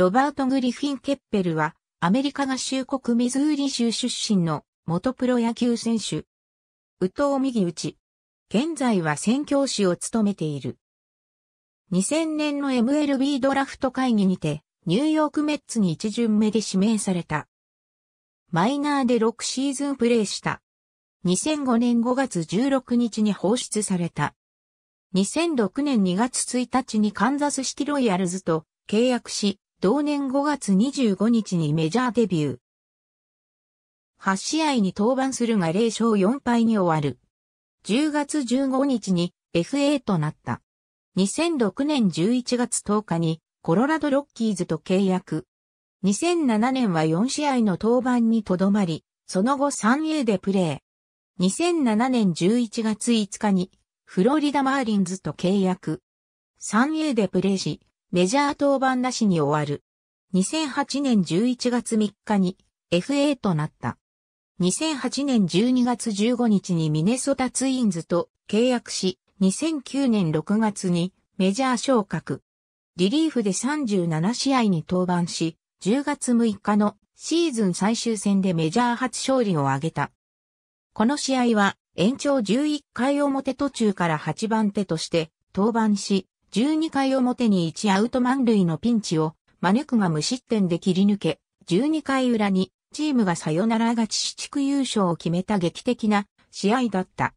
ロバート・グリフィン・ケッペルは、アメリカ合衆国ミズーリ州出身の元プロ野球選手。宇藤右打ち。現在は宣教師を務めている。2000年の MLB ドラフト会議にて、ニューヨークメッツに一巡目で指名された。マイナーで6シーズンプレーした。2005年5月16日に放出された。2006年2月1日にカンザスシティロイヤルズと契約し、同年5月25日にメジャーデビュー。8試合に登板するが0勝4敗に終わる。10月15日に FA となった。2006年11月10日にコロラドロッキーズと契約。2007年は4試合の登板にとどまり、その後 3A でプレー。2007年11月5日にフロリダマーリンズと契約。3A でプレーし、メジャー登板なしに終わる。2008年11月3日に FA となった。2008年12月15日にミネソタツインズと契約し、2009年6月にメジャー昇格。リリーフで37試合に登板し、10月6日のシーズン最終戦でメジャー初勝利を挙げた。この試合は延長11回表途中から8番手として登板し、12回表に1アウト満塁のピンチを、招くが無失点で切り抜け、12回裏に、チームがサヨナラ勝ち市地区優勝を決めた劇的な試合だった。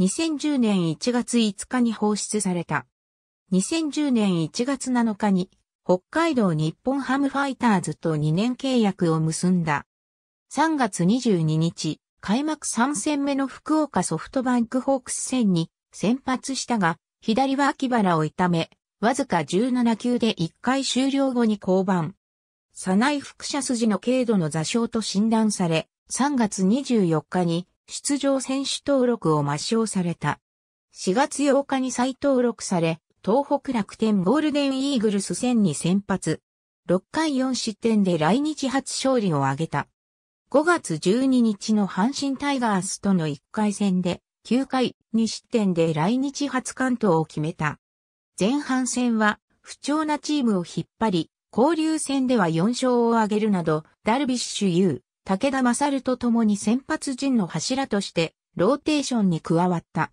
2010年1月5日に放出された。2010年1月7日に北海道日本ハムファイターズと2年契約を結んだ。3月22日、開幕3戦目の福岡ソフトバンクホークス戦に先発したが、左は脇腹を痛め、わずか17球で1回終了後に降板。左内副斜筋の軽度の座礁と診断され、3月24日に出場選手登録を抹消された。4月8日に再登録され、東北楽天ゴールデンイーグルス戦に先発。6回4失点で来日初勝利を挙げた。5月12日の阪神タイガースとの1回戦で9回2失点で来日初完投を決めた。前半戦は不調なチームを引っ張り、交流戦では4勝を挙げるなど、ダルビッシュ優、武田勝と共に先発陣の柱としてローテーションに加わった。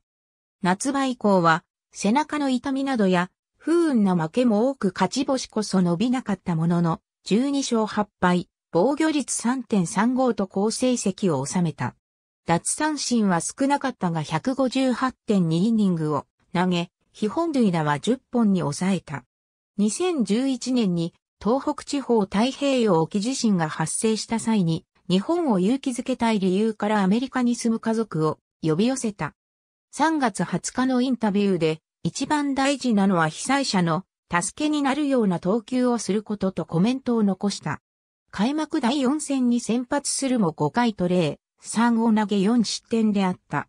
夏場以降は背中の痛みなどや不運な負けも多く勝ち星こそ伸びなかったものの、12勝8敗、防御率3.35と好成績を収めた。奪三振は少なかったが158.2イニングを投げ、基本塁打は10本に抑えた。2011年に東北地方太平洋沖地震が発生した際に、日本を勇気づけたい理由からアメリカに住む家族を呼び寄せた。3月20日のインタビューで、一番大事なのは被災者の助けになるような投球をすることとコメントを残した。開幕第4戦に先発するも5回トレー、3を投げ4失点であった。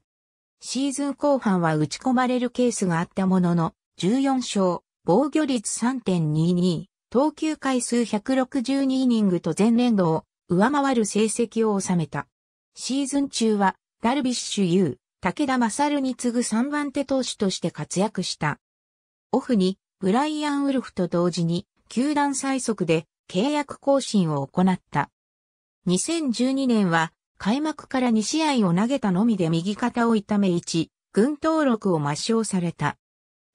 シーズン後半は打ち込まれるケースがあったものの、14勝、防御率3.22、投球回数162イニングと前年度を上回る成績を収めた。シーズン中は、ダルビッシュ有、武田勝に次ぐ3番手投手として活躍した。オフに、ブライアン・ウルフと同時に、球団最速で契約更新を行った。2012年は、開幕から2試合を投げたのみで右肩を痛め1、軍登録を抹消された。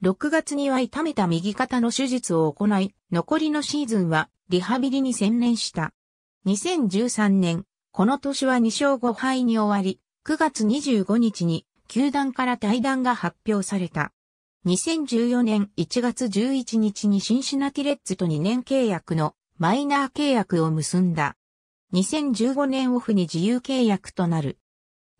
6月には痛めた右肩の手術を行い、残りのシーズンはリハビリに専念した。2013年、この年は2勝5敗に終わり、9月25日に球団から退団が発表された。2014年1月11日にシンシナティレッズと2年契約のマイナー契約を結んだ。2015年オフに自由契約となる。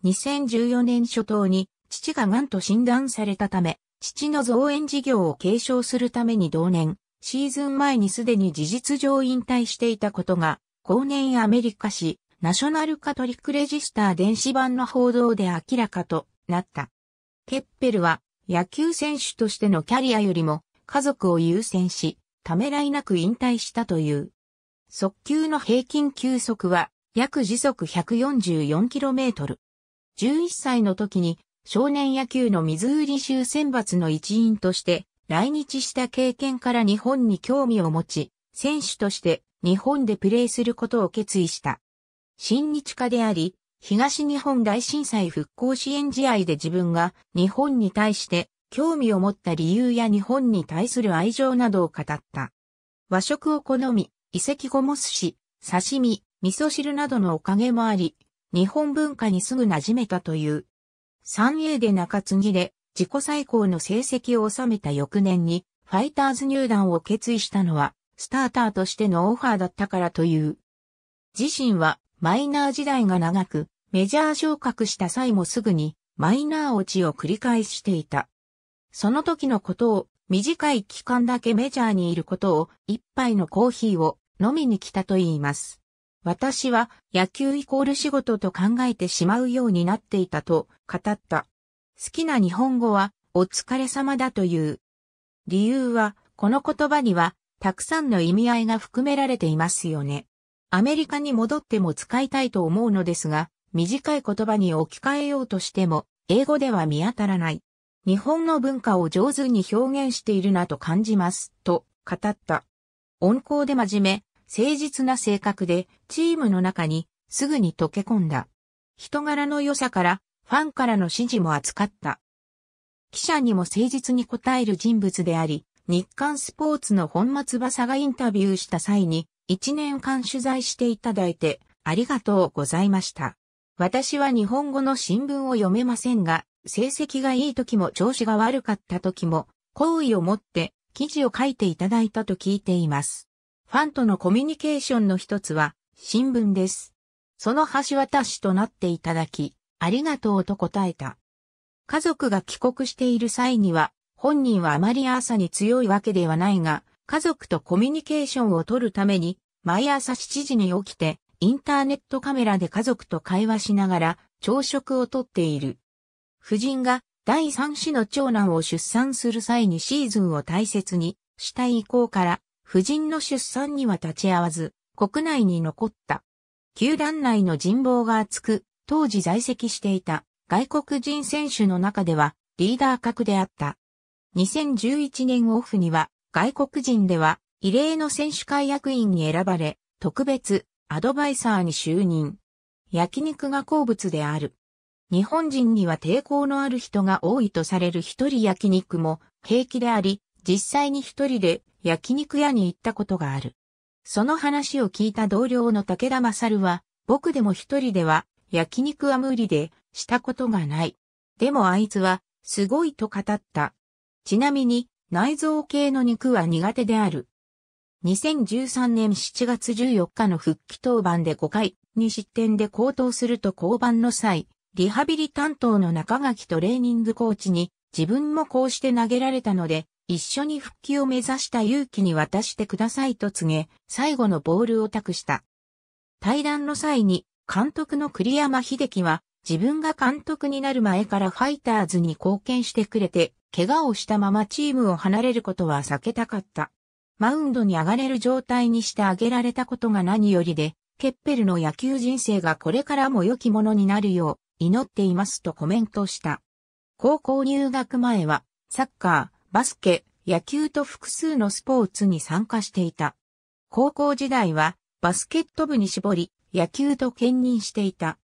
2014年初頭に父が癌と診断されたため、父の増援事業を継承するために同年、シーズン前にすでに事実上引退していたことが、後年アメリカ市ナショナルカトリックレジスター電子版の報道で明らかとなった。ケッペルは野球選手としてのキャリアよりも家族を優先し、ためらいなく引退したという。速球の平均球速は約時速 144km。11歳の時に少年野球のミズーリ州選抜の一員として来日した経験から日本に興味を持ち、選手として日本でプレーすることを決意した。親日家であり、東日本大震災復興支援試合で自分が日本に対して興味を持った理由や日本に対する愛情などを語った。和食を好み、遺跡後も寿司、刺身、味噌汁などのおかげもあり、日本文化にすぐ馴染めたという。三英で中継ぎで自己最高の成績を収めた翌年にファイターズ入団を決意したのはスターターとしてのオファーだったからという。自身はマイナー時代が長くメジャー昇格した際もすぐにマイナー落ちを繰り返していた。その時のことを短い期間だけメジャーにいることを一杯のコーヒーを飲みに来たと言います。私は野球イコール仕事と考えてしまうようになっていたと語った。好きな日本語はお疲れ様だという。理由はこの言葉にはたくさんの意味合いが含められていますよね。アメリカに戻っても使いたいと思うのですが、短い言葉に置き換えようとしても英語では見当たらない。日本の文化を上手に表現しているなと感じます、と語った。温厚で真面目、誠実な性格で、チームの中にすぐに溶け込んだ。人柄の良さから、ファンからの支持も扱った。記者にも誠実に答える人物であり、日刊スポーツの本間翼がインタビューした際に、一年間取材していただいて、ありがとうございました。私は日本語の新聞を読めませんが、成績がいい時も調子が悪かった時も、好意を持って記事を書いていただいたと聞いています。ファンとのコミュニケーションの一つは、新聞です。その橋渡しとなっていただき、ありがとうと答えた。家族が帰国している際には、本人はあまり朝に強いわけではないが、家族とコミュニケーションを取るために、毎朝7時に起きて、インターネットカメラで家族と会話しながら朝食をとっている。夫人が第三子の長男を出産する際にシーズンを大切にした意向から、夫人の出産には立ち会わず、国内に残った。球団内の人望が厚く、当時在籍していた外国人選手の中ではリーダー格であった。2011年オフには外国人では異例の選手会役員に選ばれ、特別アドバイサーに就任。焼肉が好物である。日本人には抵抗のある人が多いとされる一人焼肉も平気であり、実際に一人で焼肉屋に行ったことがある。その話を聞いた同僚の武田勝は、僕でも一人では焼肉は無理でしたことがない。でもあいつはすごいと語った。ちなみに内臓系の肉は苦手である。2013年7月14日の復帰登板で5回、に失点で高騰すると降板の際、リハビリ担当の中垣トレーニングコーチに、自分もこうして投げられたので、一緒に復帰を目指した勇気に渡してくださいと告げ、最後のボールを託した。対談の際に、監督の栗山秀樹は、自分が監督になる前からファイターズに貢献してくれて、怪我をしたままチームを離れることは避けたかった。マウンドに上がれる状態にしてあげられたことが何よりで、ケッペルの野球人生がこれからも良きものになるよう、祈っていますとコメントした。高校入学前は、サッカー、バスケ、野球と複数のスポーツに参加していた。高校時代は、バスケット部に絞り、野球と兼任していた。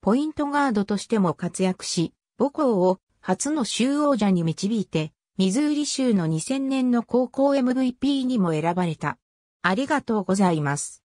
ポイントガードとしても活躍し、母校を初の州王者に導いて、ミズーリ州の2000年の高校 MVP にも選ばれた。ありがとうございます。